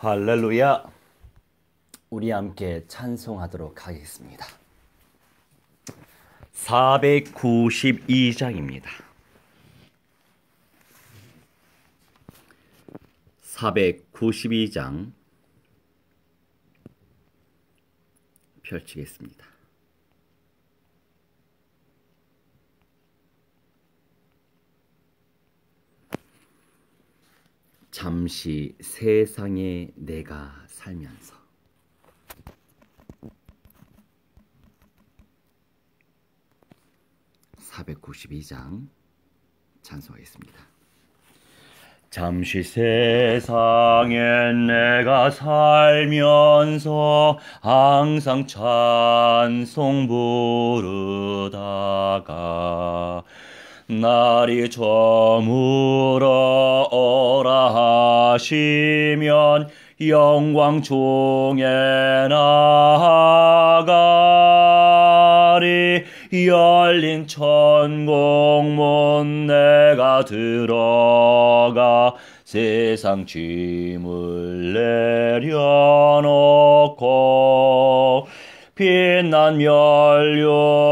할렐루야. 우리 함께 찬송하도록 하겠습니다. 492장입니다. 492장 펼치겠습니다. 잠시 세상에 내가 살면서 4 9 2장 찬송하겠습니다. 잠시 세상에 내가 살면서 항상 찬송 부르다가 날이 저물어 오라 하시면 영광 중에 나가리 열린 천국문 내가 들어가 세상 짐을 내려놓고 빛난 멸류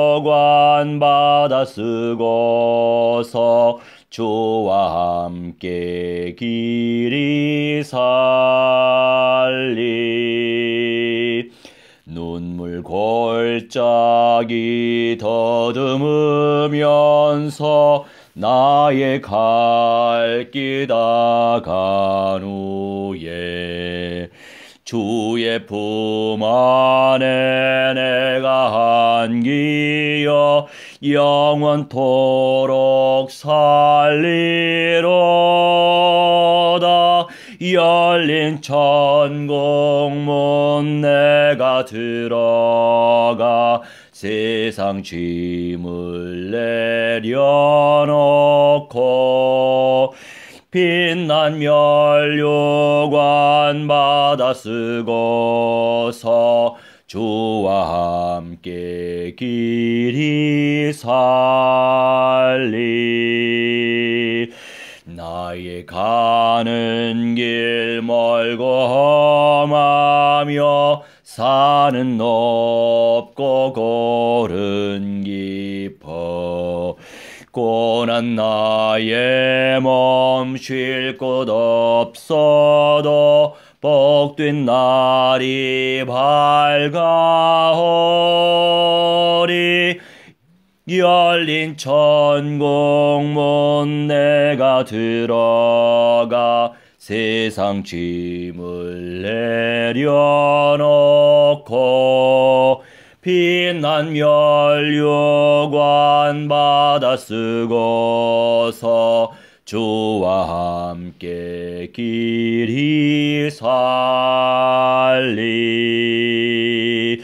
받아쓰고서 주와 함께 길이 살리 눈물 골짜기 더듬으면서 나의 갈길 다간 후에 주의 품 안에 내가 한기여 영원토록 살리로다 열린 천국문 내가 들어가 세상 짐을 내려놓고 빛난 멸류관 받아 쓰고서 주와 함께 길이 살리 나의 가는 길 멀고 험하며 사는 높고 고른 깊어 고난 나의 몸 쉴 곳 없어도 복된 날이 밝아오리 열린 천국문 내가 들어가 세상 짐을 내려놓고 빛난 멸류관 받아 쓰고서 주와 함께 길이 살리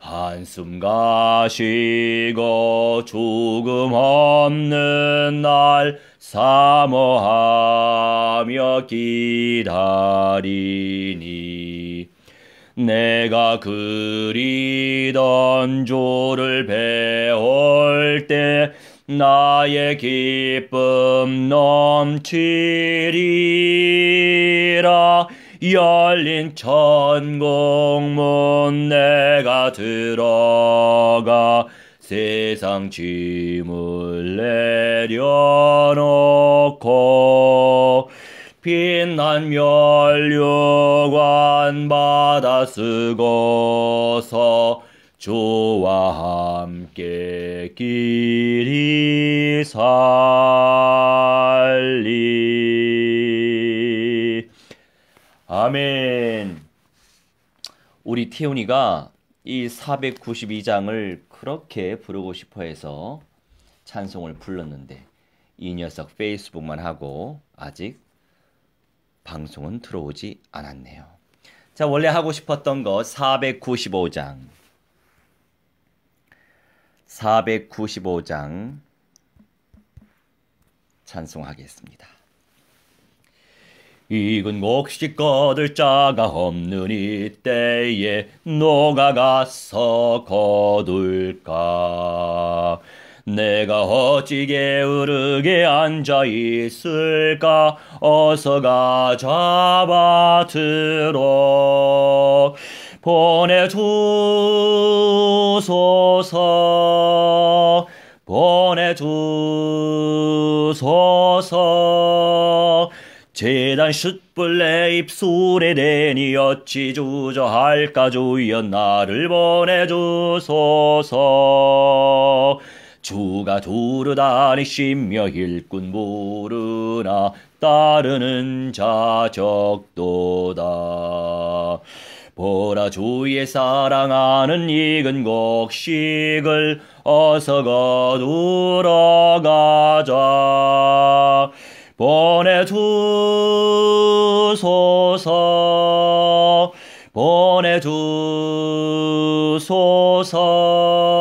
한숨 가시고 죽음 없는 날 사모하며 기다리니 내가 그리던 조를 배울 때 나의 기쁨 넘치리라 열린 천국문 내가 들어가 세상 짐을 내려놓고 빛난 멸류관 받아 쓰고서 주와 함께 길이 살리 아멘 우리 태훈이가 이 492장을 그렇게 부르고 싶어 해서 찬송을 불렀는데 이 녀석 페이스북만 하고 아직 방송은 들어오지 않았네요. 자, 원래 하고 싶었던 거 495장. 495장 찬송하겠습니다. 익은 곡식 거들 자가 없는 이때에 녹아가서 거둘까 내가 어찌 게으르게 앉아 있을까 어서 가잡아들로 보내주소서 보내주소서 재단 숯불내 입술에 대니 어찌 주저할까 주여 나를 보내주소서 주가 두루다니시며 일꾼 모르나 따르는 자 적도다. 보라 주의 사랑하는 익은 곡식을 어서 거두러 가자. 보내주소서, 보내주소서.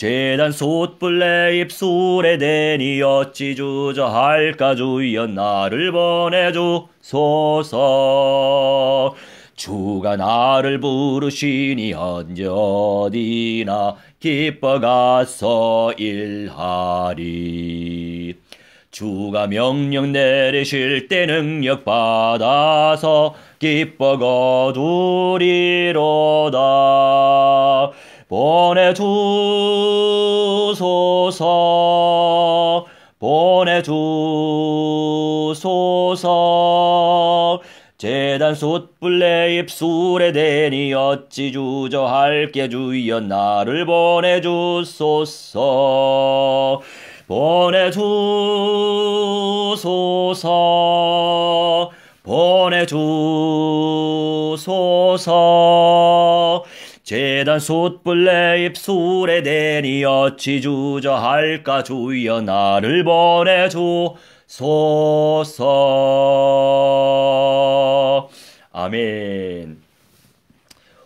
재단 솥불레 입술에 대니 어찌 주저할까 주여 나를 보내주소서 주가 나를 부르시니 언제 어디나 기뻐가서 일하리 주가 명령 내리실 때 능력 받아서 기뻐 거두리로다 보내주소서 보내주소서 재단 숯불레 입술에 대니 어찌 주저할게 주여 나를 보내주소서 보내주소서 보내주소서 재단 솥불내 입술에 대니 어찌 주저할까 주여 나를 보내주소서 아멘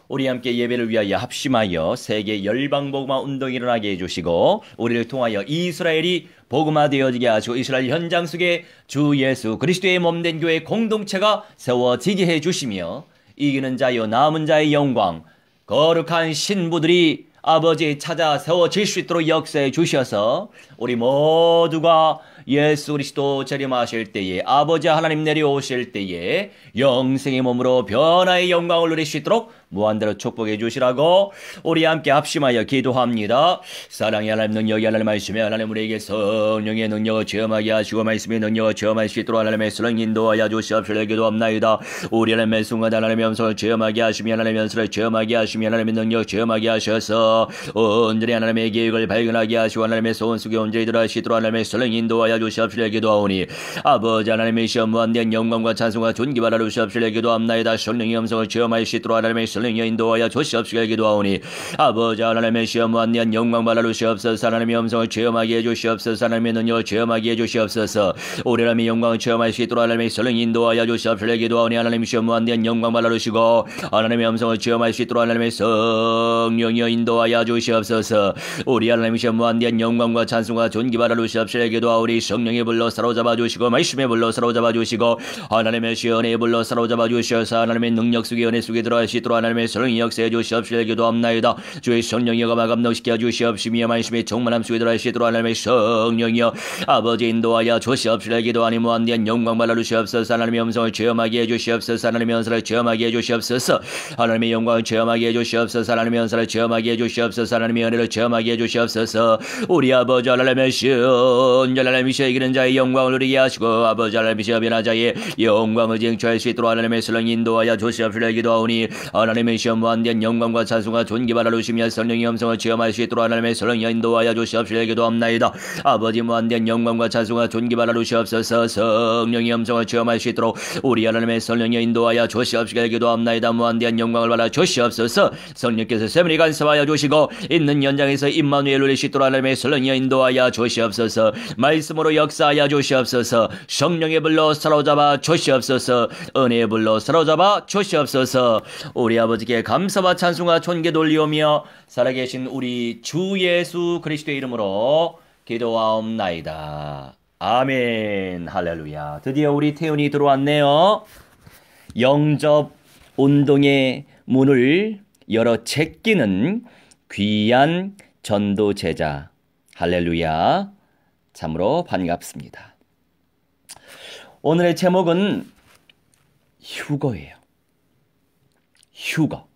우리 함께 예배를 위하여 합심하여 세계 열방 복음화 운동이 일어나게 해주시고 우리를 통하여 이스라엘이 복음화 되어지게 하시고 이스라엘 현장 속에 주 예수 그리스도의 몸된 교회 공동체가 세워지게 해주시며 이기는 자여 남은 자의 영광 거룩한 신부들이 아버지 찾아 세워질 수 있도록 역사해 주셔서 우리 모두가 예수 그리스도 재림하실 때에 아버지 하나님 내려오실 때에 영생의 몸으로 변화의 영광을 누릴 수 있도록 무한대로 축복해 주시라고 우리 함께 합심하여 기도합니다. 사랑의 하나님 능력이 하나님 말씀에 하나님 우리에게 성령의 능력을 체험하게 하시고 말씀의 능력을 체험할 수 있도록 하나님의 성령 인도하여 주시옵시오 기도합나이다. 우리 하나님의 순간 하나님의 음성을 체험하게 하시며 하나님의 연설을 체험하게 하시며 하나님의 능력을 체험하게 하셔서 온전히 하나님의 계획을 발견하게 하시고 하나님의 소원 속에 온전히 들어가시도록 하나님의 성령 인도하여 주시옵시오 기도하오니 아버지 하나님의 시험 무한된 영광과 찬송과 존귀 받아 주시옵시오 기도합나이다. 성령의 음성을 체험할 수 있도록 하나님의 신령여 인도하여 조시옵시게 기도하오니 아버지 하나님의 시험 한리한 영광 받라주시옵소서 하나님의 음성을 체험하게 해주시옵소서 하나님의 능력을 체험하게 해주시옵소서 오래남의 영광을 체험할 수 있도록 하나님의 신령 인도하여 주시옵시게 기도하오니 하나님의 시험 한리한 영광 받라주시고 하나님의 음성을 체험할 수 있도록 하나님의 성령여 인도하여 주시옵소서 우리 하나님의 시험 한리한 영광과 찬송과 존귀 받라주시옵시게 기도하오니 성령의 불로 사로잡아 주시고 말씀의 불로 사로잡아 주시고 하나님의 시원의불로 사로잡아 주시옵소서 하나님의 능력 속에 은혜 속에 들어갈 수 있도록 하나님의 사랑 역사해 주시옵시고 기도합나이다 주의 성령이여 마감동시켜 주시옵시며 말씀의 정만함 속에 들어시도록 하나님의 성령이여 아버지 인도하여 주시옵시고 기도하니 무한대한 영광 발라주시옵소서 하나님의 음성을 체험하게 해주시옵소서 하나님의 은사를 체험하게 해주시옵소서 하나님의 영광을 체험하게 해주시옵소서 하나님의 은사를 체험하게 해주시옵소서 하나님의 은혜를 체험하게 해주시옵소서 우리 아버지 하나님의 시온 하나님이 이기는 자의 영광을 누리게 하시고 아버지 하나님이 시험이나 자의 영광을 쟁취할 수 있도록 하나님의 성령 인도하여 주시옵시고 기도하오니 하나님 하나님의 시험 무한된 영광과 찬송과 존귀바라 주시며 성령의 음성을 체험할 수 있도록 하나님의 성령 인도하여 주시옵시 기도합나이다. 아버지 무한된 뭐 영광과 찬송과 존귀바라 주시옵소서 성령의 음성을 체험할 수 있도록 우리 하나님의 성령의 인도하여 주시옵시 기도합나이다. 무한된 뭐 영광을 받아 주시옵소서 성령께서 세밀히 간섭하여 주시고 있는 연장에서 임마누엘 올리시 도록 하나님의 성령의 인도하여 주시옵소서 말씀으로 역사하여 주시옵소서 성령의 불로 사로잡아 주시옵소서 은혜의 불로 사로잡아 주시옵소서 우리 아버지께 감사와 찬송과 존귀 돌리오며 살아계신 우리 주 예수 그리스도의 이름으로 기도하옵나이다. 아멘. 할렐루야. 드디어 우리 태훈이 들어왔네요. 영접 운동의 문을 열어 제끼는 귀한 전도 제자. 할렐루야. 참으로 반갑습니다. 오늘의 제목은 휴거예요. 휴거.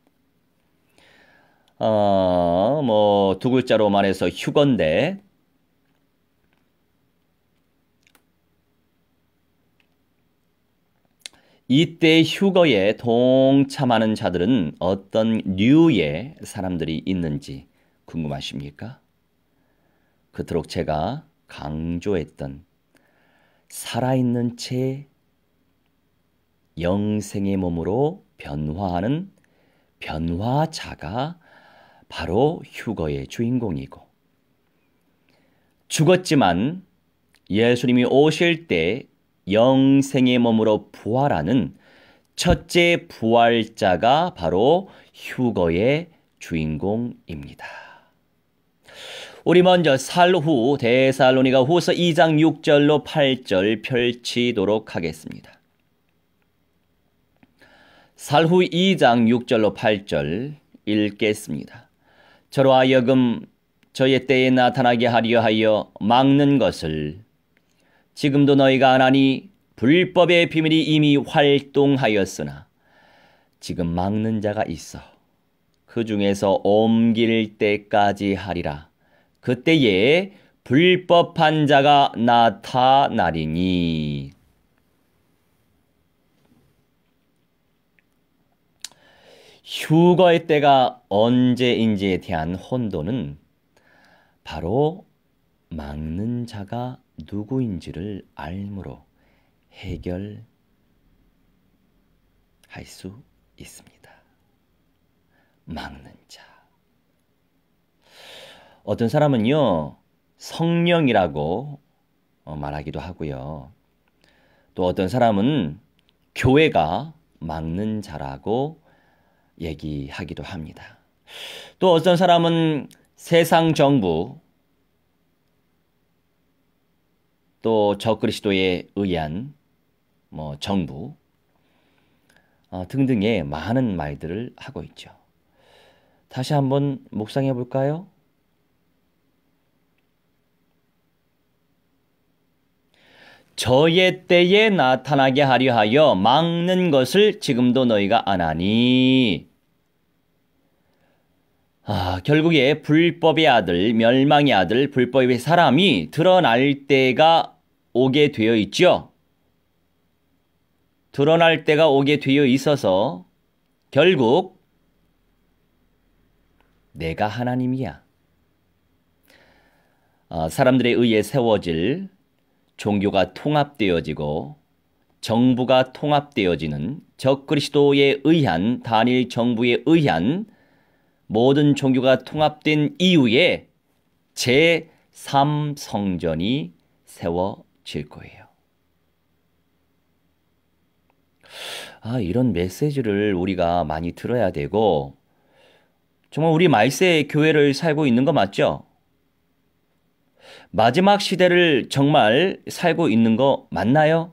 어, 뭐, 두 글자로 말해서 휴건데, 이때 휴거에 동참하는 자들은 어떤 류의 사람들이 있는지 궁금하십니까? 그토록 제가 강조했던 살아있는 채 영생의 몸으로 변화하는 변화자가 바로 휴거의 주인공이고 죽었지만 예수님이 오실 때 영생의 몸으로 부활하는 첫째 부활자가 바로 휴거의 주인공입니다. 우리 먼저 살후 데살로니가 후서 2장 6절로 8절 펼치도록 하겠습니다. 살후 2장 6절로 8절 읽겠습니다. 저로 하여금 저의 때에 나타나게 하려 하여 막는 것을 지금도 너희가 안하니 불법의 비밀이 이미 활동하였으나 지금 막는 자가 있어 그 중에서 옮길 때까지 하리라 그때에 불법한 자가 나타나리니 휴거의 때가 언제인지에 대한 혼돈은 바로 막는 자가 누구인지를 알므로 해결할 수 있습니다. 막는 자. 어떤 사람은요, 성령이라고 어, 말하기도 하고요. 또 어떤 사람은 교회가 막는 자라고 얘기하기도 합니다. 또 어떤 사람은 세상 정부 또 적그리스도에 의한 뭐 정부 어, 등등의 많은 말들을 하고 있죠. 다시 한번 묵상해 볼까요? 저의 때에 나타나게 하려 하여 막는 것을 지금도 너희가 안 하니 아, 결국에 불법의 아들, 멸망의 아들, 불법의 사람이 드러날 때가 오게 되어 있죠. 드러날 때가 오게 되어 있어서 결국 내가 하나님이야. 아, 사람들에 의해 세워질 종교가 통합되어지고 정부가 통합되어지는 적그리스도에 의한 단일 정부에 의한 모든 종교가 통합된 이후에 제3성전이 세워질 거예요. 아, 이런 메시지를 우리가 많이 들어야 되고, 정말 우리 말세 의 교회를 살고 있는 거 맞죠? 마지막 시대를 정말 살고 있는 거 맞나요?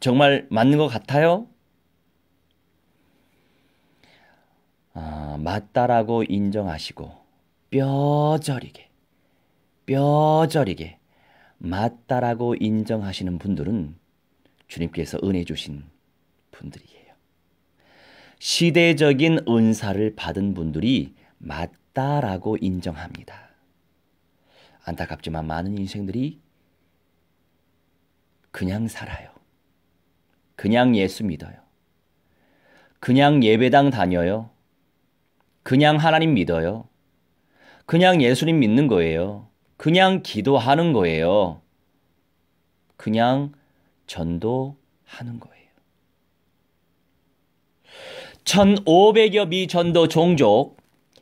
정말 맞는 것 같아요? 아, 맞다라고 인정하시고 뼈저리게 뼈저리게 맞다라고 인정하시는 분들은 주님께서 은혜 주신 분들이에요. 시대적인 은사를 받은 분들이 맞다라고 인정합니다. 안타깝지만 많은 인생들이 그냥 살아요. 그냥 예수 믿어요. 그냥 예배당 다녀요. 그냥 하나님 믿어요. 그냥 예수님 믿는 거예요. 그냥 기도하는 거예요. 그냥 전도하는 거예요. 1500여 미 전도 종족,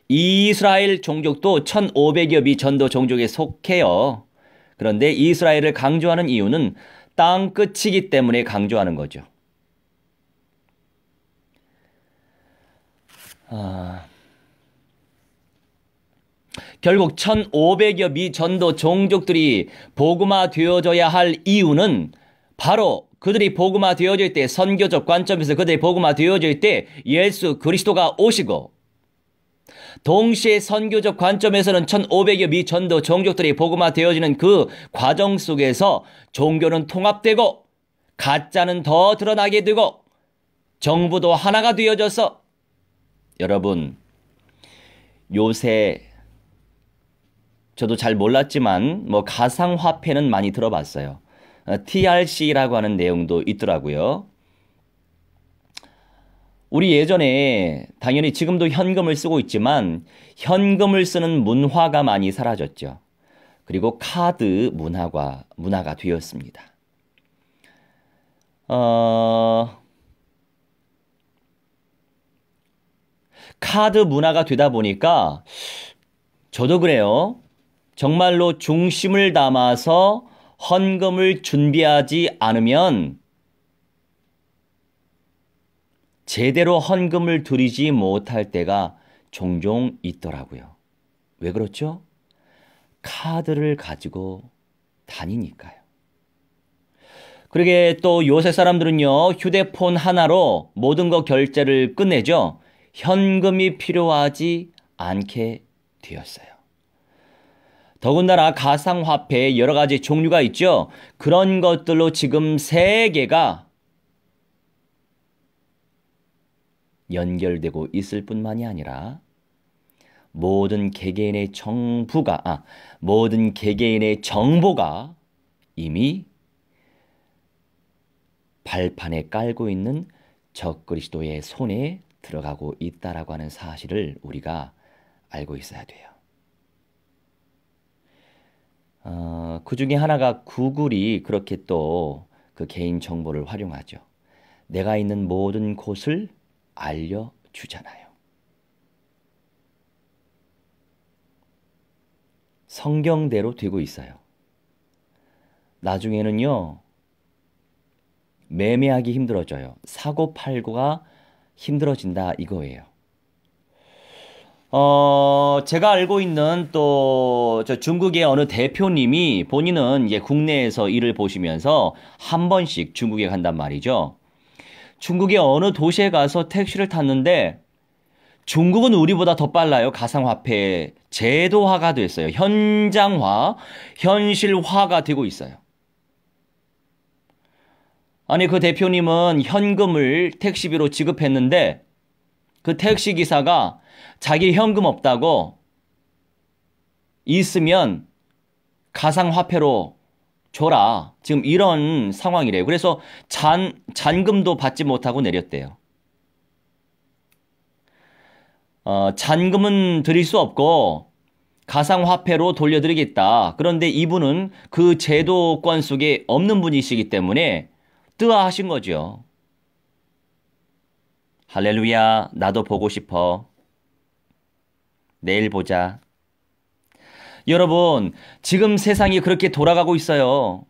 이스라엘 종족도 1500여 미 전도 종족에 속해요. 그런데 이스라엘을 강조하는 이유는 땅 끝이기 때문에 강조하는 거죠. 아... 결국 1500여 미전도 종족들이 복음화 되어져야 할 이유는 바로 그들이 복음화 되어질 때 선교적 관점에서 그들이 복음화 되어질 때 예수 그리스도가 오시고 동시에 선교적 관점에서는 1500여 미 전도 종족들이 복음화 되어지는 그 과정 속에서 종교는 통합되고 가짜는 더 드러나게 되고 정부도 하나가 되어져서 여러분 요새 저도 잘 몰랐지만 뭐 가상화폐는 많이 들어봤어요. 어, TRC라고 하는 내용도 있더라고요. 우리 예전에 당연히 지금도 현금을 쓰고 있지만 현금을 쓰는 문화가 많이 사라졌죠. 그리고 카드 문화가 문화가 되었습니다. 어... 카드 문화가 되다 보니까 저도 그래요. 정말로 중심을 담아서 헌금을 준비하지 않으면 제대로 헌금을 드리지 못할 때가 종종 있더라고요. 왜 그렇죠? 카드를 가지고 다니니까요. 그러게 또 요새 사람들은요, 휴대폰 하나로 모든 거 결제를 끝내죠. 현금이 필요하지 않게 되었어요. 더군다나 가상화폐의 여러 가지 종류가 있죠. 그런 것들로 지금 세계가 연결되고 있을 뿐만이 아니라 모든 개개인의 정부가 아 모든 개개인의 정보가 이미 발판에 깔고 있는 적그리스도의 손에 들어가고 있다라고 하는 사실을 우리가 알고 있어야 돼요. 어, 그 중에 하나가 구글이 그렇게 또 그 개인 정보를 활용하죠. 내가 있는 모든 곳을 알려주잖아요. 성경대로 되고 있어요. 나중에는요, 매매하기 힘들어져요. 사고팔고가 힘들어진다 이거예요. 어, 제가 알고 있는 또 중국의 어느 대표님이 본인은 이제 국내에서 일을 보시면서 한 번씩 중국에 간단 말이죠. 중국의 어느 도시에 가서 택시를 탔는데 중국은 우리보다 더 빨라요. 가상화폐 제도화가 됐어요. 현장화, 현실화가 되고 있어요. 아니, 그 대표님은 현금을 택시비로 지급했는데 그 택시 기사가 자기 현금 없다고 있으면 가상화폐로 줘라. 지금 이런 상황이래요. 그래서 잔, 잔금도 받지 못하고 내렸대요. 어, 잔금은 드릴 수 없고 가상화폐로 돌려드리겠다. 그런데 이분은 그 제도권 속에 없는 분이시기 때문에 뜨아하신 거죠. 할렐루야, 나도 보고 싶어. 내일 보자. 여러분, 지금 세상이 그렇게 돌아가고 있어요.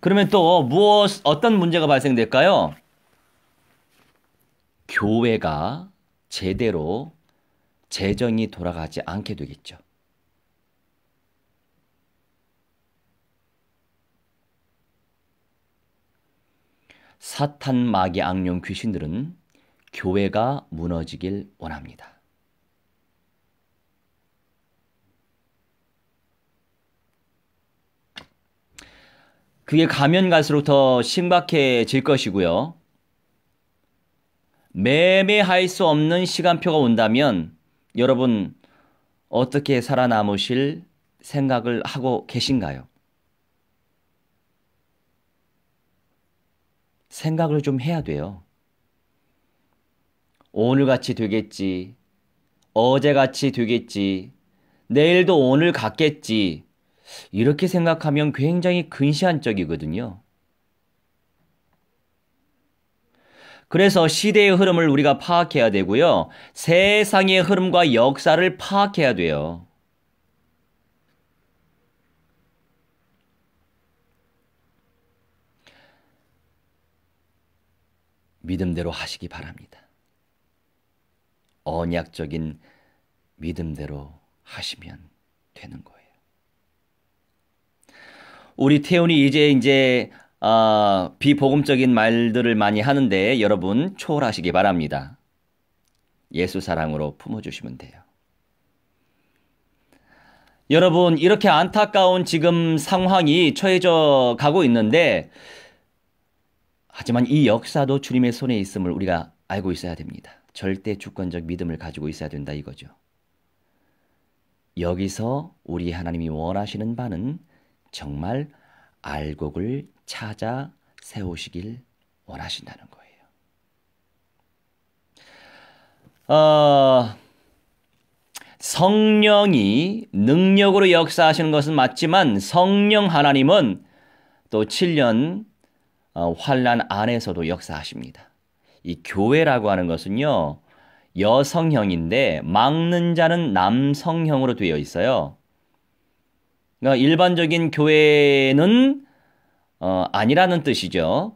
그러면 또 무엇, 어떤 문제가 발생될까요? 교회가 제대로 재정이 돌아가지 않게 되겠죠. 사탄 마귀 악령 귀신들은 교회가 무너지길 원합니다. 그게 가면 갈수록 더 심각해질 것이고요. 매매할 수 없는 시간표가 온다면 여러분 어떻게 살아남으실 생각을 하고 계신가요? 생각을 좀 해야 돼요. 오늘같이 되겠지. 어제같이 되겠지. 내일도 오늘 같겠지. 이렇게 생각하면 굉장히 근시안적이거든요. 그래서 시대의 흐름을 우리가 파악해야 되고요. 세상의 흐름과 역사를 파악해야 돼요. 믿음대로 하시기 바랍니다. 언약적인 믿음대로 하시면 되는 거예요. 우리 태훈이 이제 이제 어, 비복음적인 말들을 많이 하는데 여러분 초월하시기 바랍니다. 예수 사랑으로 품어주시면 돼요. 여러분 이렇게 안타까운 지금 상황이 처해져 가고 있는데 하지만 이 역사도 주님의 손에 있음을 우리가 알고 있어야 됩니다. 절대 주권적 믿음을 가지고 있어야 된다 이거죠. 여기서 우리 하나님이 원하시는 바는 정말 알곡을 찾아 세우시길 원하신다는 거예요. 어, 성령이 능력으로 역사하시는 것은 맞지만 성령 하나님은 또 7년 어, 환란 안에서도 역사하십니다. 이 교회라고 하는 것은요. 여성형인데 막는 자는 남성형으로 되어 있어요. 그러니까 일반적인 교회는 어, 아니라는 뜻이죠.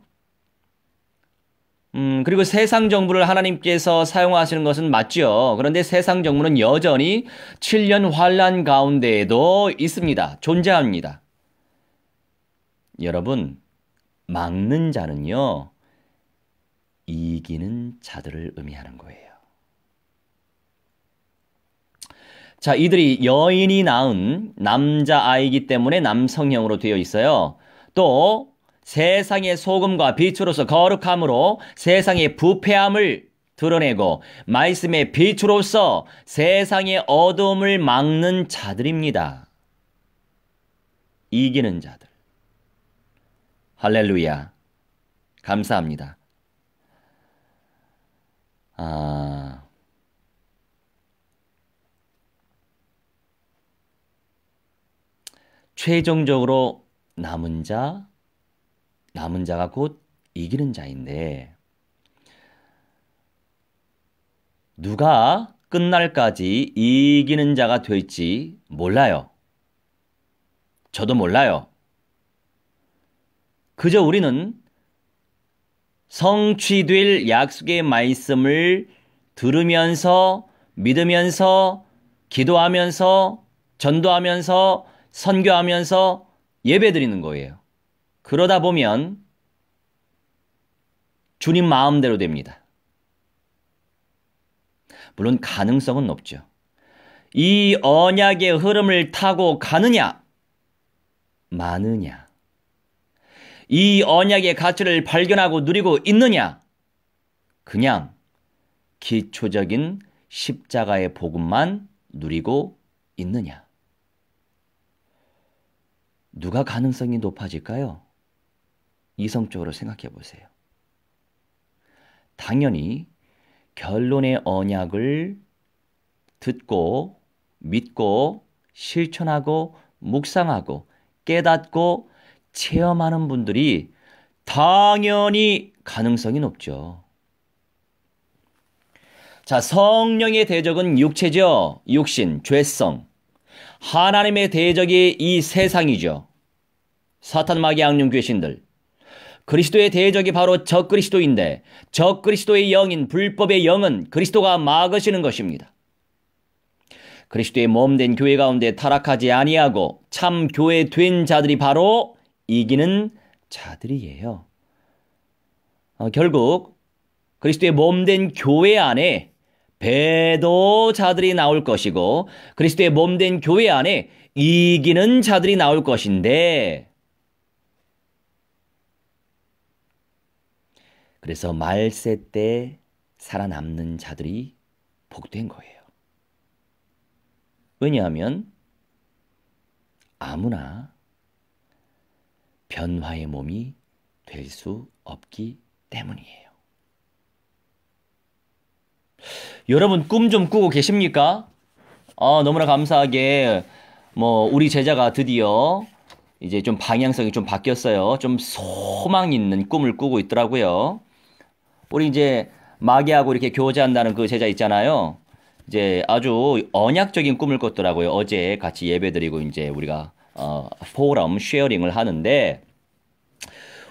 음, 그리고 세상 정부를 하나님께서 사용하시는 것은 맞죠. 그런데 세상 정부는 여전히 7년 환란 가운데에도 있습니다. 존재합니다. 여러분, 막는 자는요. 이기는 자들을 의미하는 거예요. 자, 이들이 여인이 낳은 남자아이기 때문에 남성형으로 되어 있어요. 또 세상의 소금과 빛으로서 거룩함으로 세상의 부패함을 드러내고 말씀의 빛으로서 세상의 어둠을 막는 자들입니다. 이기는 자들. 할렐루야. 감사합니다. 아, 최종적으로 남은 자, 남은 자가 곧 이기는 자인데, 누가 끝날까지 이기는 자가 될지 몰라요. 저도 몰라요. 그저 우리는 성취될 약속의 말씀을 들으면서 믿으면서 기도하면서 전도하면서 선교하면서 예배드리는 거예요. 그러다 보면 주님 마음대로 됩니다. 물론 가능성은 높죠. 이 언약의 흐름을 타고 가느냐, 마느냐. 이 언약의 가치를 발견하고 누리고 있느냐? 그냥 기초적인 십자가의 복음만 누리고 있느냐? 누가 가능성이 높아질까요? 이성적으로 생각해 보세요. 당연히 결론의 언약을 듣고 믿고 실천하고 묵상하고 깨닫고 체험하는 분들이 당연히 가능성이 높죠. 자, 성령의 대적은 육체죠. 육신, 죄성. 하나님의 대적이 이 세상이죠. 사탄 마귀 악령 귀신들. 그리스도의 대적이 바로 적그리스도인데 적그리스도의 영인 불법의 영은 그리스도가 막으시는 것입니다. 그리스도의 몸된 교회 가운데 타락하지 아니하고 참 교회 된 자들이 바로 이기는 자들이에요. 어, 결국 그리스도의 몸된 교회 안에 배도자들이 나올 것이고 그리스도의 몸된 교회 안에 이기는 자들이 나올 것인데 그래서 말세 때 살아남는 자들이 복된 거예요. 왜냐하면 아무나 변화의 몸이 될 수 없기 때문이에요. 여러분 꿈 좀 꾸고 계십니까? 아, 너무나 감사하게 뭐 우리 제자가 드디어 이제 좀 방향성이 좀 바뀌었어요. 좀 소망 있는 꿈을 꾸고 있더라고요. 우리 이제 마귀하고 이렇게 교제한다는 그 제자 있잖아요. 이제 아주 언약적인 꿈을 꿨더라고요. 어제 같이 예배드리고 이제 우리가 어, 포럼 쉐어링을 하는데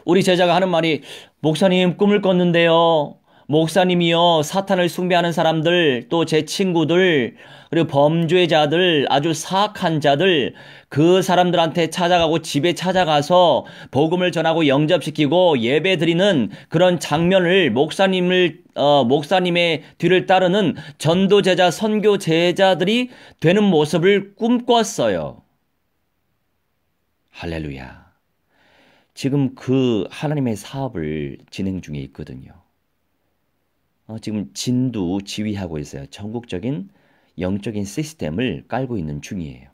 우리 제자가 하는 말이 목사님 꿈을 꿨는데요. 목사님이요 사탄을 숭배하는 사람들 또 제 친구들 그리고 범죄자들 아주 사악한 자들 그 사람들한테 찾아가고 집에 찾아가서 복음을 전하고 영접시키고 예배 드리는 그런 장면을 목사님을 어, 목사님의 뒤를 따르는 전도 제자 선교 제자들이 되는 모습을 꿈꿨어요. 할렐루야. 지금 그 하나님의 사업을 진행 중에 있거든요. 어, 지금 진두 지휘하고 있어요. 전국적인 영적인 시스템을 깔고 있는 중이에요.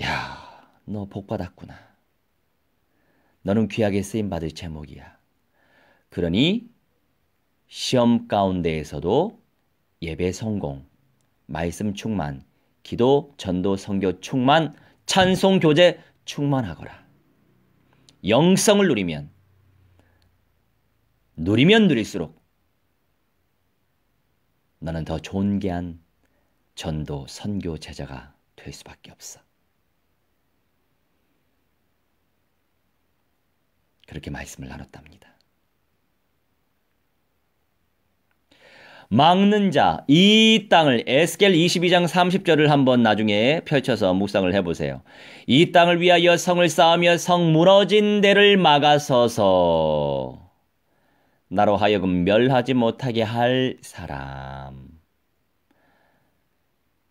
야, 너 복 받았구나. 너는 귀하게 쓰임 받을 제목이야. 그러니 시험 가운데에서도 예배 성공, 말씀 충만, 기도, 전도, 성교 충만 찬송 교제 충만하거라. 영성을 누리면 누리면 누릴수록 너는 더 존귀한 전도 선교 제자가 될 수밖에 없어. 그렇게 말씀을 나눴답니다. 막는 자 이 땅을 에스겔 22장 30절을 한번 나중에 펼쳐서 묵상을 해보세요. 이 땅을 위하여 성을 쌓으며 성 무너진 데를 막아서서 나로 하여금 멸하지 못하게 할 사람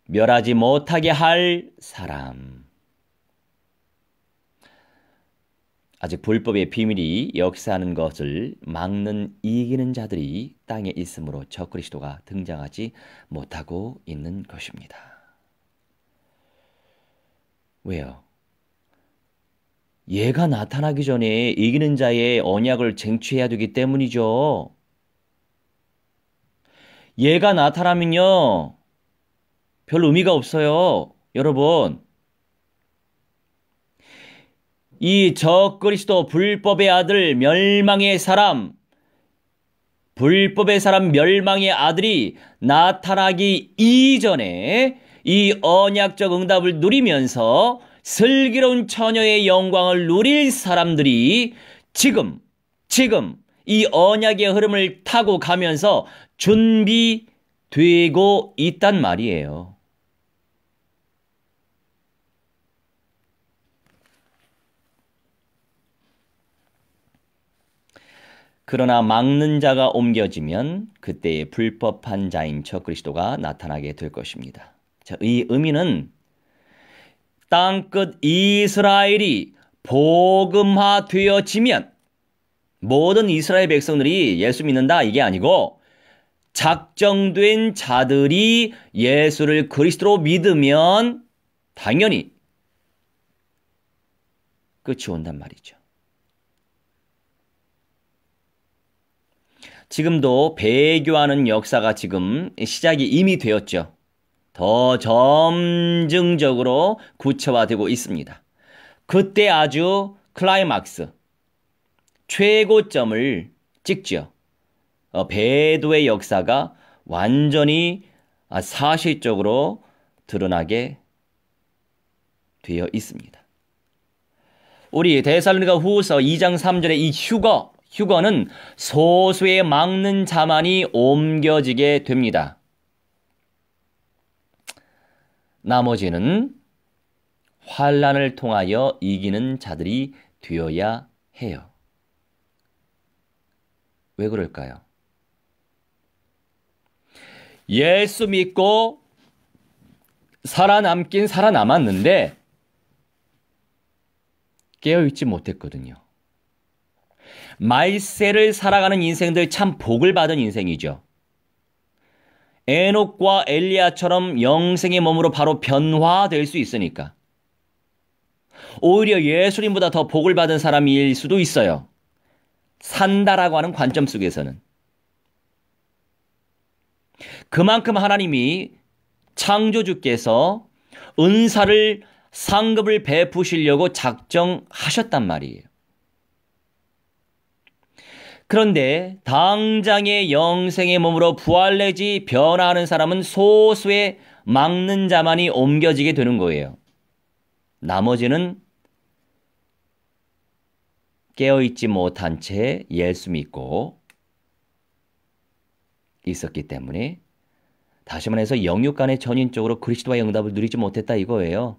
멸하지 못하게 할 사람 아직 불법의 비밀이 역사하는 것을 막는 이기는 자들이 땅에 있으므로 저 그리스도가 등장하지 못하고 있는 것입니다. 왜요? 얘가 나타나기 전에 이기는 자의 언약을 쟁취해야 되기 때문이죠. 얘가 나타나면요. 별 의미가 없어요. 여러분, 이저 그리스도 불법의 아들 멸망의 사람 불법의 사람 멸망의 아들이 나타나기 이전에 이 언약적 응답을 누리면서 슬기로운 처녀의 영광을 누릴 사람들이 지금, 지금 이 언약의 흐름을 타고 가면서 준비되고 있단 말이에요. 그러나 막는 자가 옮겨지면 그때의 불법한 자인 척 그리스도가 나타나게 될 것입니다. 자, 이 의미는 땅끝 이스라엘이 복음화 되어지면 모든 이스라엘 백성들이 예수 믿는다 이게 아니고 작정된 자들이 예수를 그리스도로 믿으면 당연히 끝이 온단 말이죠. 지금도 배교하는 역사가 지금 시작이 이미 되었죠. 더 점증적으로 구체화되고 있습니다. 그때 아주 클라이막스, 최고점을 찍죠. 어, 배도의 역사가 완전히 아, 사실적으로 드러나게 되어 있습니다. 우리 대살로니가 후서 2장 3절의 이 휴거 휴거는 소수의 막는 자만이 옮겨지게 됩니다. 나머지는 환란을 통하여 이기는 자들이 되어야 해요. 왜 그럴까요? 예수 믿고 살아남긴 살아남았는데 깨어있지 못했거든요. 말세를 살아가는 인생들 참 복을 받은 인생이죠. 에녹과 엘리야처럼 영생의 몸으로 바로 변화될 수 있으니까. 오히려 예수님보다 더 복을 받은 사람일 수도 있어요. 산다라고 하는 관점 속에서는. 그만큼 하나님이 창조주께서 은사를 상급을 베푸시려고 작정하셨단 말이에요. 그런데 당장의 영생의 몸으로 부활 내지 변화하는 사람은 소수의 막는 자만이 옮겨지게 되는 거예요. 나머지는 깨어있지 못한 채 예수 믿고 있었기 때문에 다시 말해서 영육 간의 전인 쪽으로 그리스도와의 응답을 누리지 못했다 이거예요.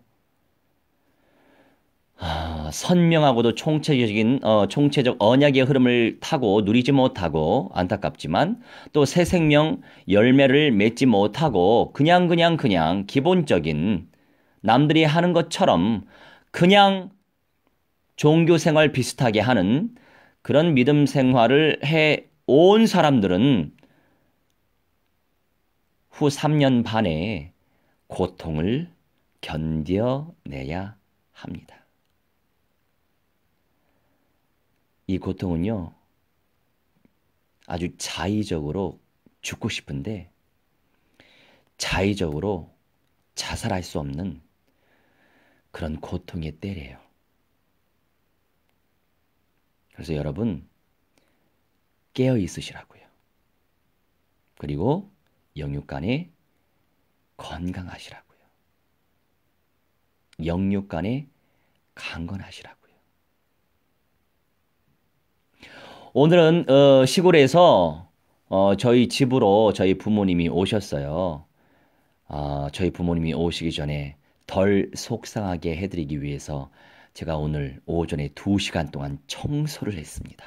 아, 선명하고도 총체적인 어, 총체적 언약의 흐름을 타고 누리지 못하고 안타깝지만 또 새 생명 열매를 맺지 못하고 그냥 그냥 그냥 기본적인 남들이 하는 것처럼 그냥 종교 생활 비슷하게 하는 그런 믿음 생활을 해 온 사람들은 후 3년 반에 고통을 견뎌내야 합니다. 이 고통은요, 아주 자의적으로 죽고 싶은데, 자의적으로 자살할 수 없는 그런 고통의 때래요. 그래서 여러분, 깨어 있으시라고요. 그리고 영육간에 건강하시라고요. 영육간에 강건하시라고요. 오늘은 어, 시골에서 어, 저희 집으로 저희 부모님이 오셨어요. 어, 저희 부모님이 오시기 전에 덜 속상하게 해드리기 위해서 제가 오늘 오전에 2시간 동안 청소를 했습니다.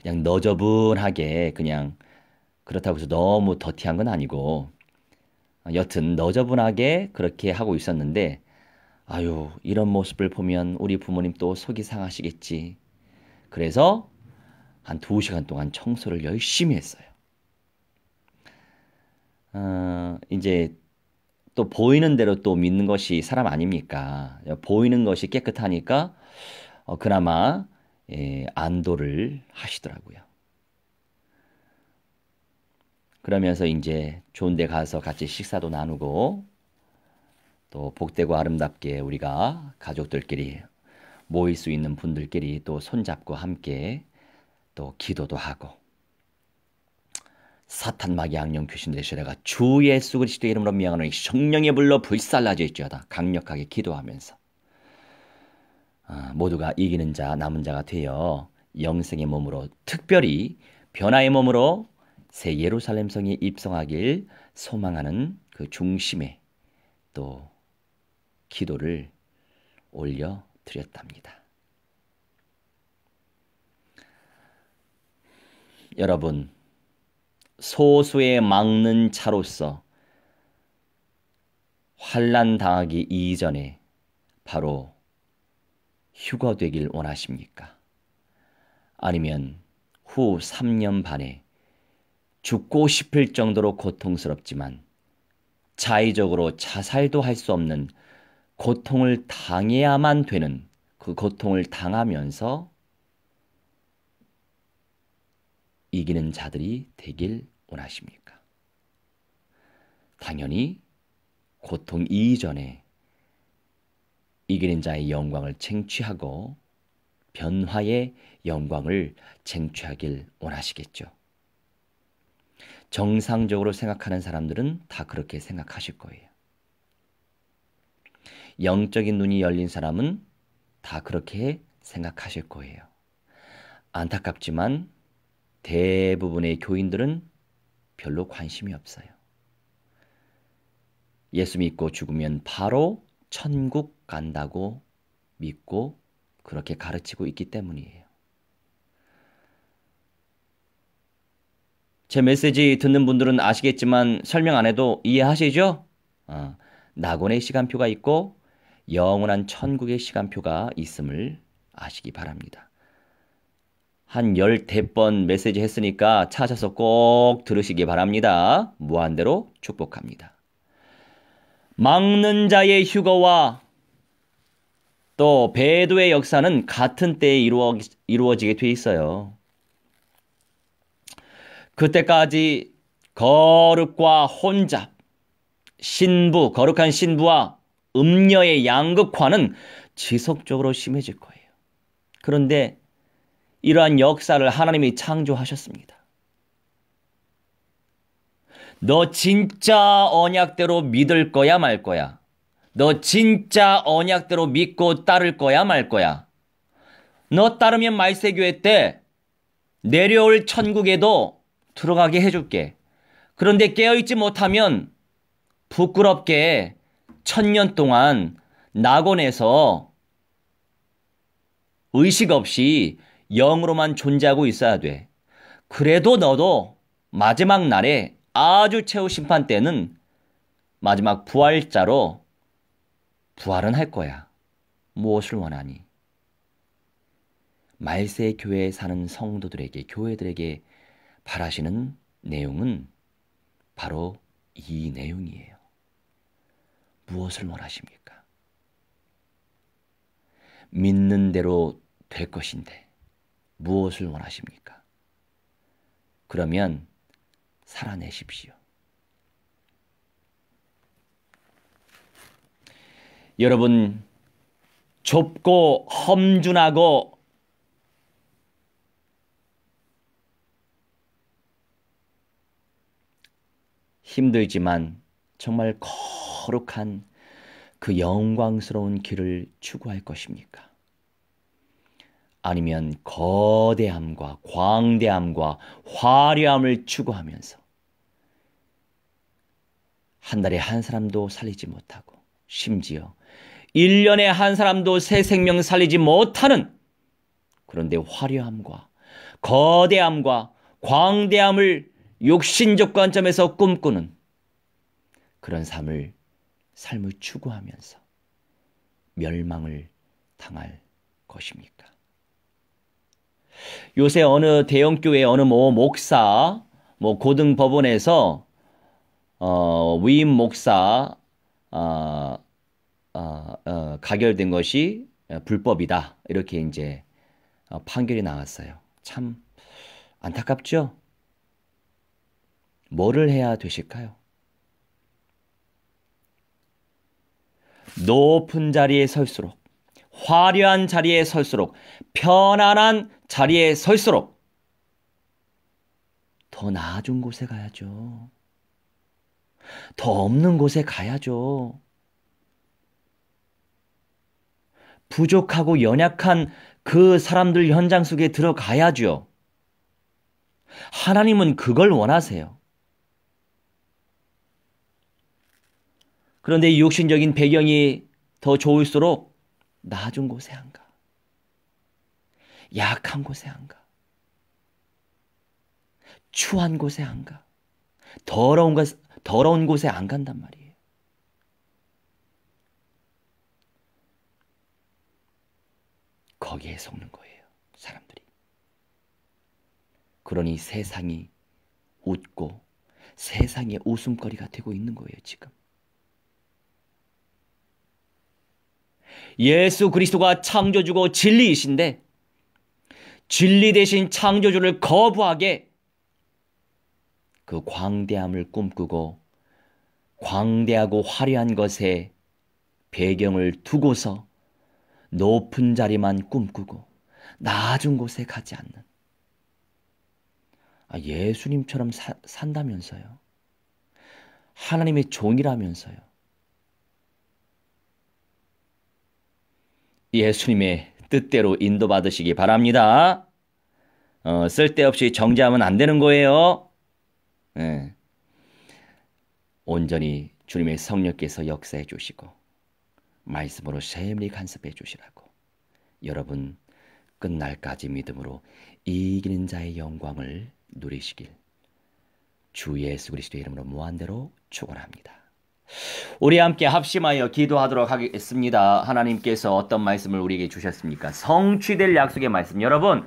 그냥 너저분하게 그냥 그렇다고 해서 너무 더티한 건 아니고 여튼 너저분하게 그렇게 하고 있었는데 아유 이런 모습을 보면 우리 부모님 또 속이 상하시겠지. 그래서 한2시간 동안 청소를 열심히 했어요. 어, 이제 또 보이는 대로 또 믿는 것이 사람 아닙니까? 보이는 것이 깨끗하니까 어, 그나마 예, 안도를 하시더라고요. 그러면서 이제 좋은 데 가서 같이 식사도 나누고 또 복되고 아름답게 우리가 가족들끼리 모일 수 있는 분들끼리 또 손잡고 함께 또 기도도 하고 사탄 마귀 악령 귀신 되시다가주 예수 그리스도 이름으로 명하노니 성령의 불로 불살라져 있지어다 강력하게 기도하면서 아, 모두가 이기는 자 남은 자가 되어 영생의 몸으로 특별히 변화의 몸으로 새 예루살렘 성에 입성하길 소망하는 그 중심에 또 기도를 올려 드렸답니다. 여러분, 소수의 막는 차로서 환란 당하기 이전에 바로 휴거되길 원하십니까? 아니면 후 3년 반에 죽고 싶을 정도로 고통스럽지만 자의적으로 자살도 할 수 없는 고통을 당해야만 되는 그 고통을 당하면서 이기는 자들이 되길 원하십니까? 당연히 고통 이전에 이기는 자의 영광을 챙취하고 변화의 영광을 쟁취하길 원하시겠죠. 정상적으로 생각하는 사람들은 다 그렇게 생각하실 거예요. 영적인 눈이 열린 사람은 다 그렇게 생각하실 거예요. 안타깝지만 대부분의 교인들은 별로 관심이 없어요. 예수 믿고 죽으면 바로 천국 간다고 믿고 그렇게 가르치고 있기 때문이에요. 제 메시지 듣는 분들은 아시겠지만 설명 안 해도 이해하시죠? 어, 낙원의 시간표가 있고 영원한 천국의 시간표가 있음을 아시기 바랍니다. 한 열댓 번 메시지 했으니까 찾아서 꼭 들으시기 바랍니다. 무한대로 축복합니다. 막는 자의 휴거와 또 배도의 역사는 같은 때에 이루어, 이루어지게 돼 있어요. 그때까지 거룩과 혼잡, 신부, 거룩한 신부와 음녀의 양극화는 지속적으로 심해질 거예요. 그런데 이러한 역사를 하나님이 창조하셨습니다. 너 진짜 언약대로 믿을 거야 말 거야. 너 진짜 언약대로 믿고 따를 거야 말 거야. 너 따르면 말세교회 때 내려올 천국에도 들어가게 해줄게. 그런데 깨어있지 못하면 부끄럽게 천년 동안 낙원에서 의식 없이 영으로만 존재하고 있어야 돼. 그래도 너도 마지막 날에 아주 최후 심판 때는 마지막 부활자로 부활은 할 거야. 무엇을 원하니? 말세 교회에 사는 성도들에게, 교회들에게 바라시는 내용은 바로 이 내용이에요. 무엇을 원하십니까? 믿는 대로 될 것인데, 무엇을 원하십니까? 그러면 살아내십시오. 여러분, 좁고 험준하고 힘들지만 정말 거룩한 그 영광스러운 길을 추구할 것입니까? 아니면 거대함과 광대함과 화려함을 추구하면서 한 달에 한 사람도 살리지 못하고 심지어 1년에 한 사람도 새 생명 살리지 못하는 그런데 화려함과 거대함과 광대함을 육신적 관점에서 꿈꾸는 그런 삶을 삶을 추구하면서 멸망을 당할 것입니까? 요새 어느 대형교회 어느 모 뭐 목사, 뭐 고등 법원에서 어, 위임 목사 어, 어, 어, 가결된 것이 어, 불법이다 이렇게 이제 어, 판결이 나왔어요. 참 안타깝죠. 뭐를 해야 되실까요? 높은 자리에 설수록, 화려한 자리에 설수록, 편안한 자리에 설수록 더 나아진 곳에 가야죠. 더 없는 곳에 가야죠. 부족하고 연약한 그 사람들 현장 속에 들어가야죠. 하나님은 그걸 원하세요. 그런데 이 육신적인 배경이 더 좋을수록 나아진 곳에 한가. 약한 곳에 안 가. 추한 곳에 안 가. 더러운 곳, 더러운 곳에 안 간단 말이에요. 거기에 속는 거예요, 사람들이. 그러니 세상이 웃고 세상의 웃음거리가 되고 있는 거예요, 지금. 예수 그리스도가 창조주고 진리이신데 진리 대신 창조주를 거부하게 그 광대함을 꿈꾸고 광대하고 화려한 것에 배경을 두고서 높은 자리만 꿈꾸고 낮은 곳에 가지 않는 아, 예수님처럼 사, 산다면서요. 하나님의 종이라면서요. 예수님의 뜻대로 인도받으시기 바랍니다. 어, 쓸데없이 정지하면안 되는 거예요. 네. 온전히 주님의 성령께서 역사해 주시고 말씀으로 세밀히 간섭해 주시라고 여러분 끝날까지 믿음으로 이기는 자의 영광을 누리시길 주 예수 그리스도의 이름으로 무한대로 축원합니다. 우리 함께 합심하여 기도하도록 하겠습니다. 하나님께서 어떤 말씀을 우리에게 주셨습니까? 성취될 약속의 말씀. 여러분,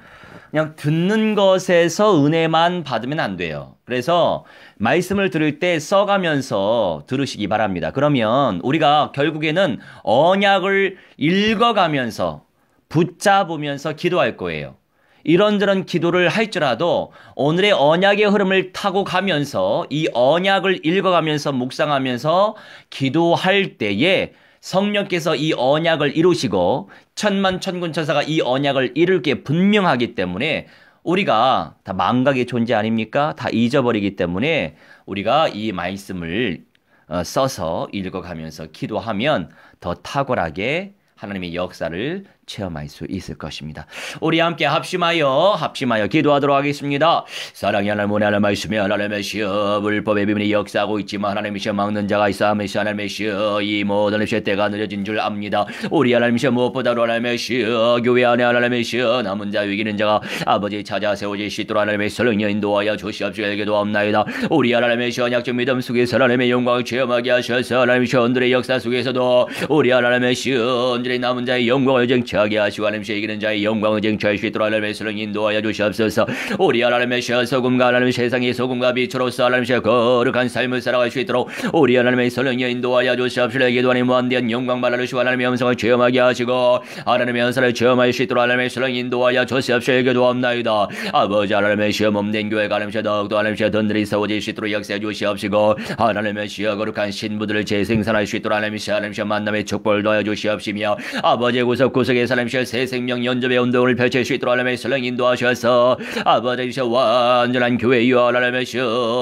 그냥 듣는 것에서 은혜만 받으면 안 돼요. 그래서 말씀을 들을 때 써가면서 들으시기 바랍니다. 그러면 우리가 결국에는 언약을 읽어가면서 붙잡으면서 기도할 거예요. 이런저런 기도를 할지라도 오늘의 언약의 흐름을 타고 가면서 이 언약을 읽어가면서 묵상하면서 기도할 때에 성령께서 이 언약을 이루시고 천만 천군 천사가 이 언약을 이룰 게 분명하기 때문에 우리가 다 망각의 존재 아닙니까? 다 잊어버리기 때문에 우리가 이 말씀을 어, 써서 읽어가면서 기도하면 더 탁월하게 하나님의 역사를 체험할 수 있을 것입니다. 우리 함께 합심하여 합심하여 기도하도록 하겠습니다. 사랑의 하나님 하나님 말씀에 하나님의 시여 불법의 비밀이 역사하고 있지만 하나님의 시여 막는 자가 있어 하나님의 시여 하나님의 시여 이 모든 시여 때가 늦어진 줄 압니다. 우리 하나님의 시여 무엇보다도 하나님의 시여 교회 안에 하나님의 시여 남은 자 위기는 자가 아버지 찾아 세워질 수도 하나님의 설령 인도하여 주시옵시고 기도합나이다. 우리 하나님의 시여 약점 믿음 속에서 하나님의 영광을 체험하게 하셔서 하나님의 시여 들의 역사 속에서도 우리 하나님의 시여 들의 남은 자의 영광을 쟁취 나게 하시고 하나님 시기는 자의 영광을 쟁취할 수 있도록 하나님의 수를 인도하여 주시옵소서 우리 하나님의 소금과 하나님의 세상의 소금과 빛으로서 하나님의 거룩한 삶을 살아갈 수 있도록 우리 하나님의 성령이 인도하여 주시옵시오 기도하니 무한대한 영광 발라주시고 하나님의 영성을 체험하게 하시고 하나님의 은사를 체험할 수 있도록 하나님의 성령 인도하여 주시옵시오 기도합나이다 아버지 하나님의 시험 없는 교회가 하나님의 더욱더 하나님의 던들이 세워질 수 있도록 역사해 주시옵시고 하나님의 시야 거룩한 신부들을 재생산할 수 있도록 하나님의 하나님의 만남의 축복을 더하 주시옵시며 아버지의 구석 구석에 예루살렘시의 새 생명 연접의 운동을 펼칠 수 있도록 하나님의 설령 인도하셔서 아버지 시 완전한 교회여 하나님의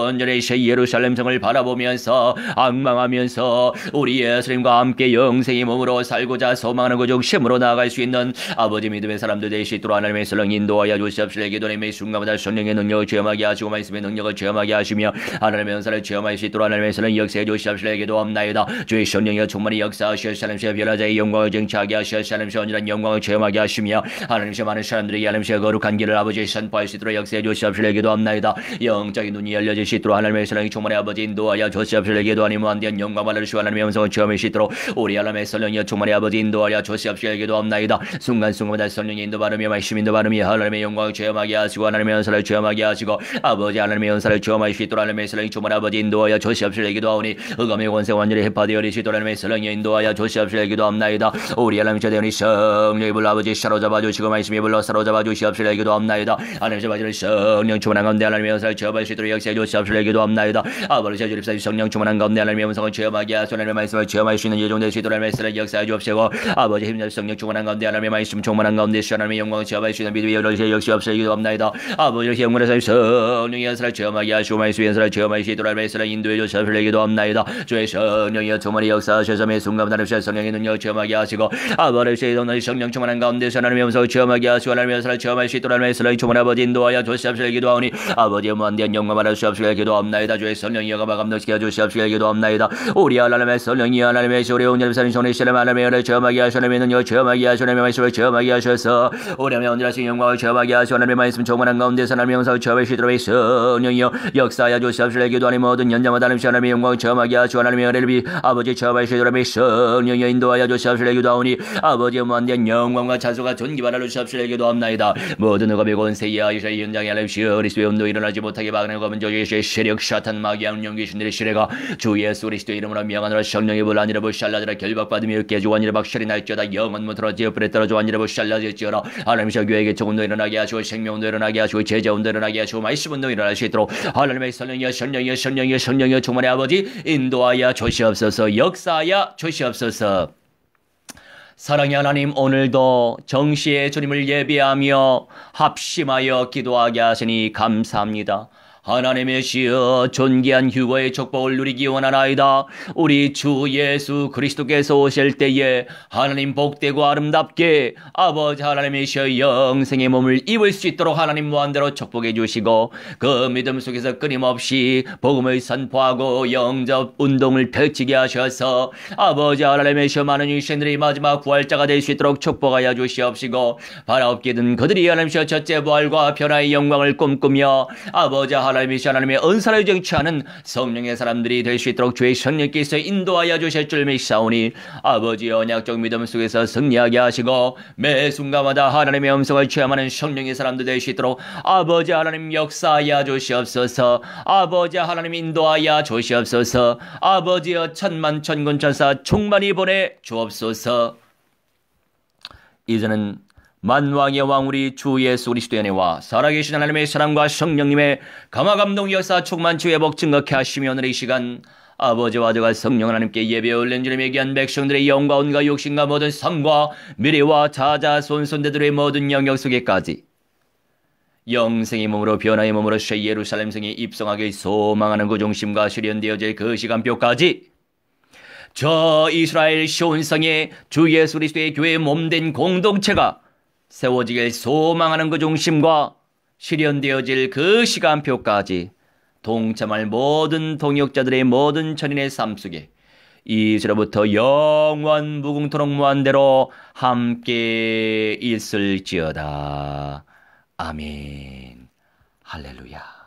온전히 시 예루살렘 성을 바라보면서 악망하면서 우리 예수님과 함께 영생의 몸으로 살고자 소망하는 그 중심으로 나아갈 수 있는 아버지 믿음의 사람들 될수 있도록 하나님의 설령 인도하여 주시옵시오 기도님의 순간마다 성령의 능력을 체험하게 하시고 말씀의 능력을 체험하게 하시며 하나님의 은사를 체험할 수 있도록 하나님의 설령 역사해 주시옵시오 기도합나이다 주의 성령이여 충만히 역사하시옵시오 하나님의 변화자의 영광을 쟁취하게 하시옵시오 하나님의 신전한 영광을 체험하게 하시며 하나님께서 많은 사람들에 하나님의 거룩한 길을 아버지의 선포할 수 있도록 역사해 주시옵시려 기도합나이다. 영적인 눈이 열려질 수 있도록 하나님의 사랑이 충만해 아버지 인도하여 주시옵시려 기도하니 무한대한 뭐 영광 받을 수 하나님의 음성을 체험할 수 있도록 우리 하나님의 성령이 충만해 아버지 인도하여 주시옵시려 기도합나다 순간순간마다 성령이 인도바르며 말씀 인도바르며 하나님의 영광을 체험하게 하시고 하나님의 은사를 체험하게 하시고 아버지 하나님의 은사를 체험할 수 있도록 하나님의 사랑이 충만해 아버지 인도하여 주시옵시려 기도하오니 흑암의 권세 완전히 해파되어 리시도록 하나님의 사랑이 인도하여 주시옵시려 기도합니다 우리 하나님의 대원이성 성령 입을 아버지 사로잡아 주시고 말씀 입을로 사로잡아 주시옵시라 기도합나이다 하나님 제발 성령 충만한 가운데 하나님의 역사를 체험할 수 있도록 역사해 주시옵시라 기도합나이다 아버지 주립사 성령 충만한 가운데 하나님의 음성을 체험하게 하소 하나님의 말씀을 체험할 수 있는 예정될 수 있도록 하나님의 역사를 역사해 주옵시고 아버지 힘내 성령 충만한 가운데 하나님의 말씀 충만한 가운데 하나님의 영광을 체험할 수 있는 믿음의 열쇠 역시 없어 기도합나이다 아버지 영광의 성령의 역사를 체험하게 하시고 말씀의 역사를 체험할 수 있도록 하나님의 역사를 인도해 주시옵시라 기도합나이다 주의 성령의 충만의 역사하셔서 매 순간 하나님의 성령의 능력 체험하게 하시고 아버지 성령 성령 충만한 가운데서 하나님의 음성을 체험하게 하시고 하나님의 역사를 체험할 수 있도록 하나님의 사랑이 주문 아버지 인도하여 주시옵소서 기도하오니 아버지의 무한대한 영광만을 주시옵시서 기도합나이다 주의 성령이 여가 감독시켜 주시옵소서 기도합나이다 우리 하나님의 성령이 하나님의 소리 온 예루살렘 성리 시름 하나님의 은혜 체험하게 하시고 하나님의 능력 체험하게 하시고 하나님의 말씀을 체험하게 하셔서 우리 하나님의 온전하신 영광을 체험하게 하시고 하나님의 말씀 충만한 가운데서 하나님의 영상을 체험할 수 있도록 성령이여 역사하여 주시옵소서 기도하니 모든 연장마다 하나님 하나님의 영광을 체험하게 하시고 하나님의 은혜를 비 아버지 체험할 수 있도록 성령이여 인도하여 주시옵소서 기도하오니 아버지의 무한대한 모든 영광과 자수가 존귀받아 주시옵시오 기도합나이다 모든 누가 배고온 세이야 이사 현장에 알립시오 그리스도의 음도 일어나지 못하게 막는 검은 조예수의 세력 샤탄 마귀 양령 귀신들의 시레가 주 예수 그리스도 이름으로 명하느라 성령의 불 아니라 시알라지라 결박받으며 깨주원이라 박철이 날지어다 영원 못하라 지어 불에 떨어져 아니라 시알라지어라하나님이 교회에게 종운도 일어나게 하시고 생명도 일어나게 하시고 제자운도 일어나게 하시고 말씀운도 일어날 수 있도록 하나님의 성령이여 성령이여 성령이여 성령이여 주만의 아버지 인도하여 조시옵소서 역사하여 조시옵소서 사랑의 하나님 오늘도 정시에 주님을 예배하며 합심하여 기도하게 하시니 감사합니다. 하나님의 시여 존귀한 휴거의 축복을 누리기 원하나이다. 우리 주 예수 그리스도께서 오실 때에 하나님 복되고 아름답게 아버지 하나님의 시여 영생의 몸을 입을 수 있도록 하나님 무한대로 축복해 주시고 그 믿음 속에서 끊임없이 복음을 선포하고 영접 운동을 펼치게 하셔서 아버지 하나님의 시여 많은 유신들이 마지막 구할자가 될 수 있도록 축복하여 주시옵시고 바라옵게든 그들이 하나님 시여 첫째 부활과 변화의 영광을 꿈꾸며 아버지 하나님 하나이시 하나님의 은사를 쟁취하는 성령의 사람들이 될 수 있도록 주의 성령께서 인도하여 주실 줄 믿사오니 아버지 언약적 믿음 속에서 승리하게 하시고 매 순간마다 하나님의 음성을 취함하는 성령의 사람들 될 수 있도록 아버지 하나님 역사하여 주시옵소서 아버지 하나님 인도하여 주시옵소서 아버지여 천만 천군 천사 충만히 보내 주옵소서 이제는 만왕의 왕우리 주 예수 그리스도의 은혜와 살아계신 하나님의 사랑과 성령님의 감화 감동 역사 충만 주의복 증거케 하시며 오늘 이 시간 아버지와 아들과 성령 하나님께 예배 올린 주님의 귀한 백성들의 영과 온과 욕심과 모든 삶과 미래와 자자 손손대들의 모든 영역 속에까지 영생의 몸으로 변화의 몸으로 새 예루살렘 성에 입성하길 소망하는 그 중심과 실현되어질 그 시간표까지 저 이스라엘 시온성의 주 예수 그리스도의 교회 몸된 공동체가 세워지길 소망하는 그 중심과 실현되어질 그 시간표까지 동참할 모든 동역자들의 모든 천인의삶 속에 이제로부터 영원 무궁토록 무한대로 함께 있을지어다. 아멘. 할렐루야.